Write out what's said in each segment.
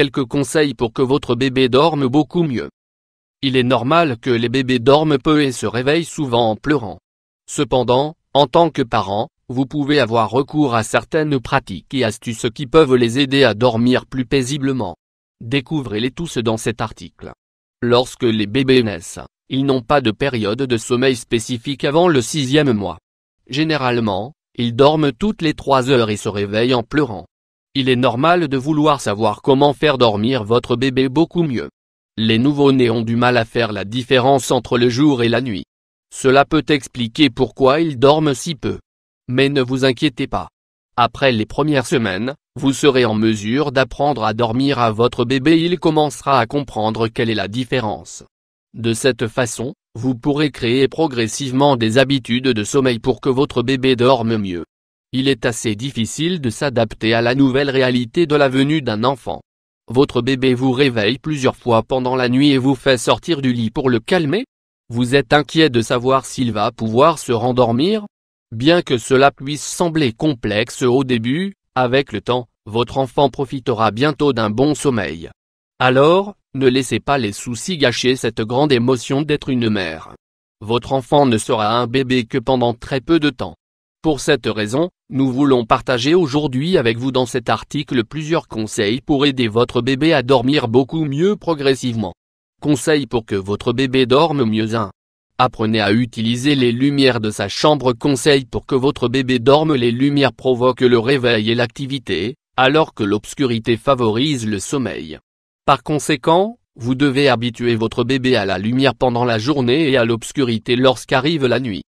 quelques conseils pour que votre bébé dorme beaucoup mieux. Il est normal que les bébés dorment peu et se réveillent souvent en pleurant. Cependant, en tant que parent, vous pouvez avoir recours à certaines pratiques et astuces qui peuvent les aider à dormir plus paisiblement. Découvrez-les tous dans cet article. Lorsque les bébés naissent, ils n'ont pas de période de sommeil spécifique avant le sixième mois. Généralement, ils dorment toutes les trois heures et se réveillent en pleurant. Il est normal de vouloir savoir comment faire dormir votre bébé beaucoup mieux. Les nouveaux nés ont du mal à faire la différence entre le jour et la nuit. Cela peut expliquer pourquoi ils dorment si peu. Mais ne vous inquiétez pas. Après les premières semaines, vous serez en mesure d'apprendre à dormir à votre bébé il commencera à comprendre quelle est la différence. De cette façon, vous pourrez créer progressivement des habitudes de sommeil pour que votre bébé dorme mieux. Il est assez difficile de s'adapter à la nouvelle réalité de la venue d'un enfant. Votre bébé vous réveille plusieurs fois pendant la nuit et vous fait sortir du lit pour le calmer Vous êtes inquiet de savoir s'il va pouvoir se rendormir Bien que cela puisse sembler complexe au début, avec le temps, votre enfant profitera bientôt d'un bon sommeil. Alors, ne laissez pas les soucis gâcher cette grande émotion d'être une mère. Votre enfant ne sera un bébé que pendant très peu de temps. Pour cette raison, nous voulons partager aujourd'hui avec vous dans cet article plusieurs conseils pour aider votre bébé à dormir beaucoup mieux progressivement. Conseils pour que votre bébé dorme mieux 1. Apprenez à utiliser les lumières de sa chambre Conseil pour que votre bébé dorme Les lumières provoquent le réveil et l'activité, alors que l'obscurité favorise le sommeil. Par conséquent, vous devez habituer votre bébé à la lumière pendant la journée et à l'obscurité lorsqu'arrive la nuit.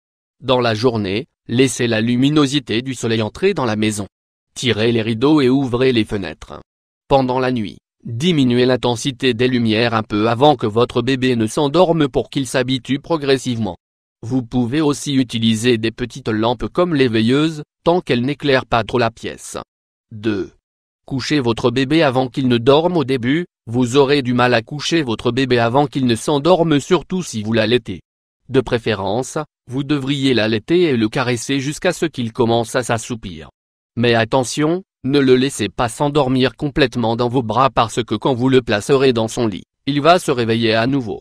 Dans la journée, Laissez la luminosité du soleil entrer dans la maison. Tirez les rideaux et ouvrez les fenêtres. Pendant la nuit, diminuez l'intensité des lumières un peu avant que votre bébé ne s'endorme pour qu'il s'habitue progressivement. Vous pouvez aussi utiliser des petites lampes comme les veilleuses, tant qu'elles n'éclairent pas trop la pièce. 2. Couchez votre bébé avant qu'il ne dorme au début, vous aurez du mal à coucher votre bébé avant qu'il ne s'endorme surtout si vous l'allaitez. De préférence, vous devriez l'allaiter et le caresser jusqu'à ce qu'il commence à s'assoupir. Mais attention, ne le laissez pas s'endormir complètement dans vos bras parce que quand vous le placerez dans son lit, il va se réveiller à nouveau.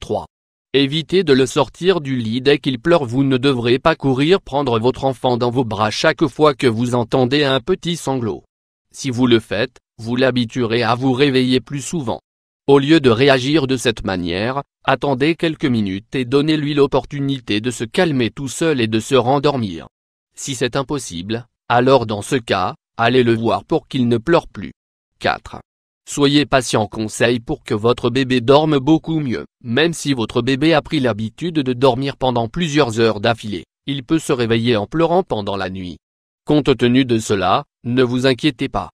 3. Évitez de le sortir du lit dès qu'il pleure. Vous ne devrez pas courir prendre votre enfant dans vos bras chaque fois que vous entendez un petit sanglot. Si vous le faites, vous l'habituerez à vous réveiller plus souvent. Au lieu de réagir de cette manière, attendez quelques minutes et donnez-lui l'opportunité de se calmer tout seul et de se rendormir. Si c'est impossible, alors dans ce cas, allez le voir pour qu'il ne pleure plus. 4. Soyez patient conseil pour que votre bébé dorme beaucoup mieux. Même si votre bébé a pris l'habitude de dormir pendant plusieurs heures d'affilée, il peut se réveiller en pleurant pendant la nuit. Compte tenu de cela, ne vous inquiétez pas.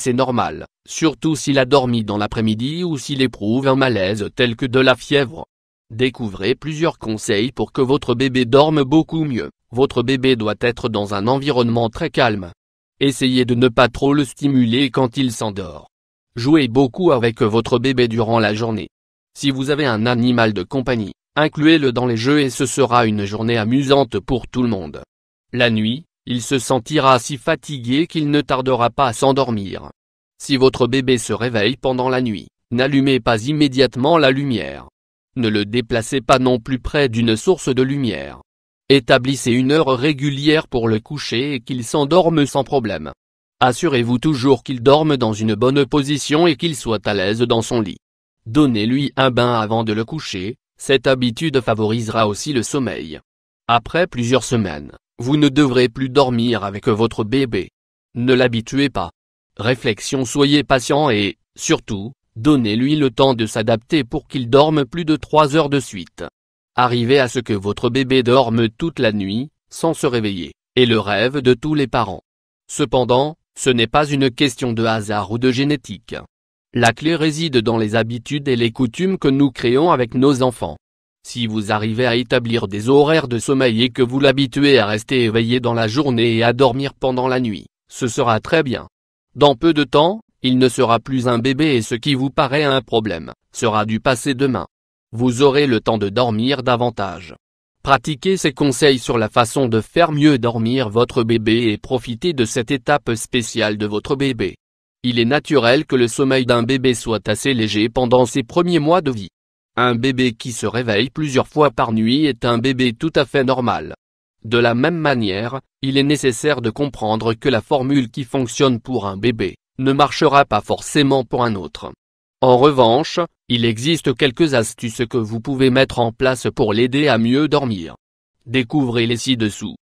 C'est normal, surtout s'il a dormi dans l'après-midi ou s'il éprouve un malaise tel que de la fièvre. Découvrez plusieurs conseils pour que votre bébé dorme beaucoup mieux. Votre bébé doit être dans un environnement très calme. Essayez de ne pas trop le stimuler quand il s'endort. Jouez beaucoup avec votre bébé durant la journée. Si vous avez un animal de compagnie, incluez-le dans les jeux et ce sera une journée amusante pour tout le monde. La nuit, il se sentira si fatigué qu'il ne tardera pas à s'endormir. Si votre bébé se réveille pendant la nuit, n'allumez pas immédiatement la lumière. Ne le déplacez pas non plus près d'une source de lumière. Établissez une heure régulière pour le coucher et qu'il s'endorme sans problème. Assurez-vous toujours qu'il dorme dans une bonne position et qu'il soit à l'aise dans son lit. Donnez-lui un bain avant de le coucher, cette habitude favorisera aussi le sommeil. Après plusieurs semaines, vous ne devrez plus dormir avec votre bébé. Ne l'habituez pas. Réflexion soyez patient et, surtout, donnez-lui le temps de s'adapter pour qu'il dorme plus de 3 heures de suite. Arrivez à ce que votre bébé dorme toute la nuit, sans se réveiller, est le rêve de tous les parents. Cependant, ce n'est pas une question de hasard ou de génétique. La clé réside dans les habitudes et les coutumes que nous créons avec nos enfants. Si vous arrivez à établir des horaires de sommeil et que vous l'habituez à rester éveillé dans la journée et à dormir pendant la nuit, ce sera très bien. Dans peu de temps, il ne sera plus un bébé et ce qui vous paraît un problème, sera du passé demain. Vous aurez le temps de dormir davantage. Pratiquez ces conseils sur la façon de faire mieux dormir votre bébé et profitez de cette étape spéciale de votre bébé. Il est naturel que le sommeil d'un bébé soit assez léger pendant ses premiers mois de vie. Un bébé qui se réveille plusieurs fois par nuit est un bébé tout à fait normal. De la même manière, il est nécessaire de comprendre que la formule qui fonctionne pour un bébé, ne marchera pas forcément pour un autre. En revanche, il existe quelques astuces que vous pouvez mettre en place pour l'aider à mieux dormir. Découvrez-les ci-dessous.